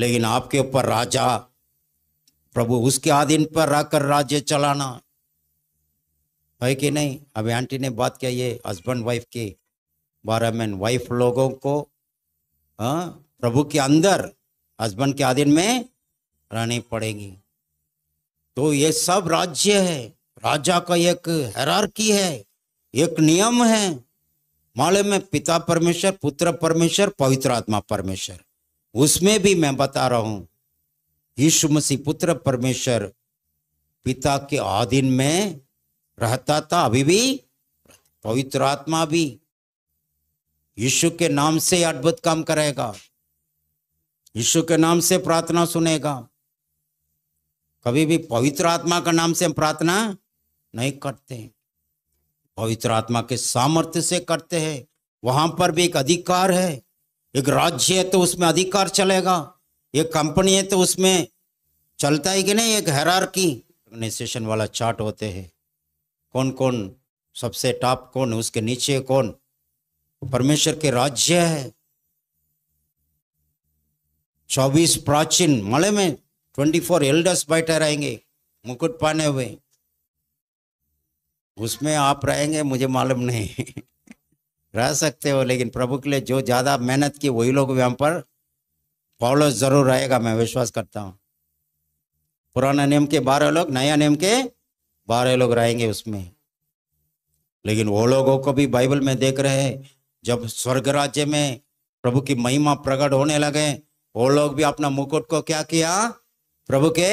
लेकिन आपके ऊपर राजा प्रभु उसके आधीन पर रहकर राज्य चलाना है कि नहीं अभी आंटी ने बात किया ये हस्बैंड वाइफ के बारे में वाइफ लोगों को आ, हाँ, प्रभु के अंदर हस्बैंड के आधीन में रहनी पड़ेगी तो ये सब राज्य है राजा का एक हैरारकी है एक नियम है माले में पिता परमेश्वर पुत्र परमेश्वर पवित्र आत्मा परमेश्वर उसमें भी मैं बता रहा हूं यीशु मसीह पुत्र परमेश्वर पिता के आधीन में रहता था अभी भी पवित्र आत्मा भी यीशु के नाम से अद्भुत काम करेगा यीशु के नाम से प्रार्थना सुनेगा कभी भी पवित्र आत्मा का नाम से हम प्रार्थना नहीं करते पवित्र आत्मा के सामर्थ्य से करते हैं वहां पर भी एक अधिकार है एक राज्य है तो उसमें अधिकार चलेगा एक कंपनी है तो उसमें चलता है कि नहीं एक हैरारकी ऑर्गेनाइजेशन वाला चार्ट होते हैं कौन कौन सबसे टॉप कौन उसके नीचे कौन परमेश्वर के राज्य है चौबीस प्राचीन मले में ट्वेंटी फोर एल्डर्स बैठे रहेंगे मुकुट पाने हुए उसमें आप रहेंगे मुझे मालूम नहीं रह सकते हो लेकिन प्रभु के लिए जो ज़्यादा मेहनत की वही लोग यहाँ पर पॉलोस जरूर रहेगा मैं विश्वास करता हूँ पुराना नियम के बारह लोग नया नियम के बारह लोग रहेंगे उसमें लेकिन वो लोगों को भी बाइबल में देख रहे जब स्वर्ग राज्य में प्रभु की महिमा प्रकट होने लगे वो लोग भी अपना मुकुट को क्या किया प्रभु के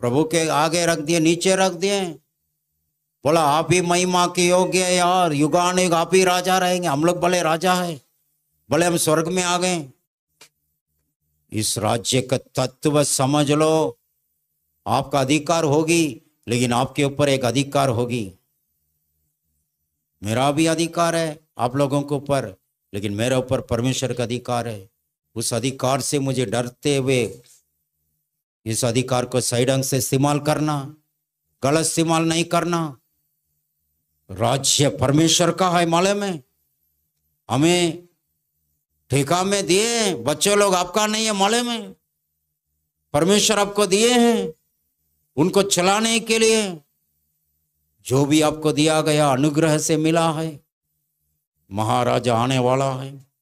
प्रभु के आगे रख दिए नीचे रख दिए बोला आप ही महिमा के योग्य है यार युग आप ही राजा रहेंगे हम लोग भले राजा है भले हम स्वर्ग में आ गए इस राज्य का तत्व समझ लो आपका अधिकार होगी लेकिन आपके ऊपर एक अधिकार होगी मेरा भी अधिकार है आप लोगों के ऊपर लेकिन मेरे ऊपर परमेश्वर का अधिकार है उस अधिकार से मुझे डरते हुए इस अधिकार को सही ढंग से इस्तेमाल करना गलत इस्तेमाल नहीं करना राज्य परमेश्वर का है मालूम है हमें ठेका में दिए बच्चे लोग आपका नहीं है मालूम है परमेश्वर आपको दिए हैं उनको चलाने के लिए जो भी आपको दिया गया अनुग्रह से मिला है महाराजा आने वाला है